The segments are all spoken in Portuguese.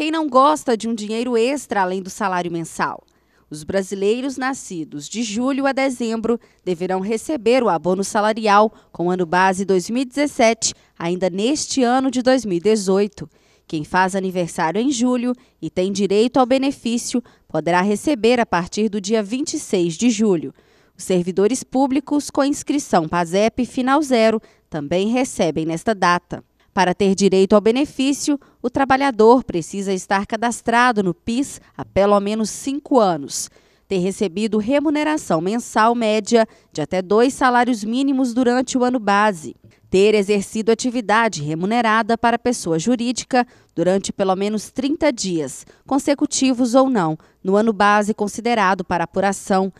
Quem não gosta de um dinheiro extra além do salário mensal? Os brasileiros nascidos de julho a dezembro deverão receber o abono salarial com ano base 2017, ainda neste ano de 2018. Quem faz aniversário em julho e tem direito ao benefício poderá receber a partir do dia 26 de julho. Os servidores públicos com inscrição PASEP Final Zero também recebem nesta data. Para ter direito ao benefício, o trabalhador precisa estar cadastrado no PIS há pelo menos cinco anos, ter recebido remuneração mensal média de até dois salários mínimos durante o ano base, ter exercido atividade remunerada para pessoa jurídica durante pelo menos 30 dias, consecutivos ou não, no ano base considerado para apuração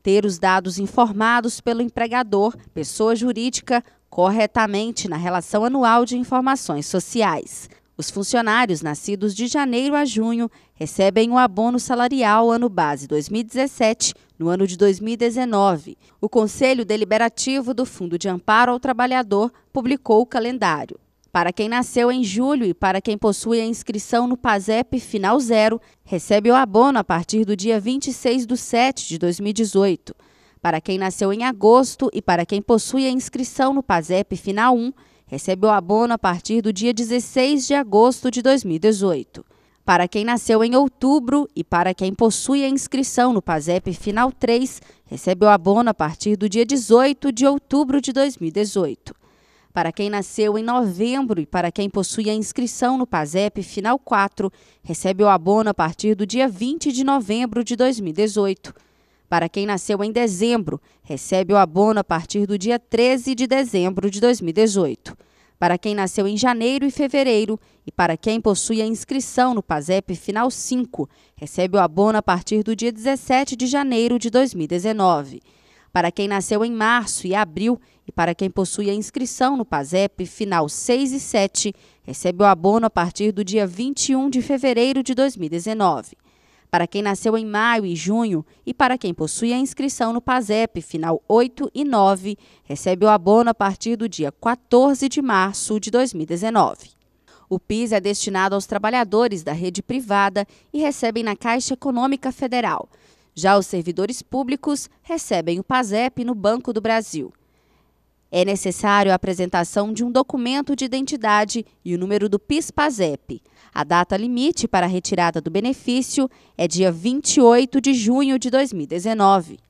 ter os dados informados pelo empregador, pessoa jurídica, corretamente na Relação Anual de Informações Sociais. Os funcionários nascidos de janeiro a junho recebem o abono salarial ano base 2017 no ano de 2019. O Conselho Deliberativo do Fundo de Amparo ao Trabalhador publicou o calendário. Para quem nasceu em julho e para quem possui a inscrição no PASEP Final Zero, recebe o abono a partir do dia 26 de 7 de 2018. Para quem nasceu em agosto e para quem possui a inscrição no PASEP Final 1, recebe o abono a partir do dia 16 de agosto de 2018. Para quem nasceu em outubro e para quem possui a inscrição no PASEP Final 3, recebe o abono a partir do dia 18 de outubro de 2018. Para quem nasceu em novembro e para quem possui a inscrição no PASEP Final 4, recebe o abono a partir do dia 20 de novembro de 2018. Para quem nasceu em dezembro, recebe o abono a partir do dia 13 de dezembro de 2018. Para quem nasceu em janeiro e fevereiro e para quem possui a inscrição no PASEP Final 5, recebe o abono a partir do dia 17 de janeiro de 2019. Para quem nasceu em março e abril e para quem possui a inscrição no PASEP Final 6 e 7, recebe o abono a partir do dia 21 de fevereiro de 2019 para quem nasceu em maio e junho e para quem possui a inscrição no PASEP final 8 e 9, recebe o abono a partir do dia 14 de março de 2019. O PIS é destinado aos trabalhadores da rede privada e recebem na Caixa Econômica Federal. Já os servidores públicos recebem o PASEP no Banco do Brasil. É necessário a apresentação de um documento de identidade e o número do PIS-PASEP. A data limite para a retirada do benefício é dia 28 de junho de 2019.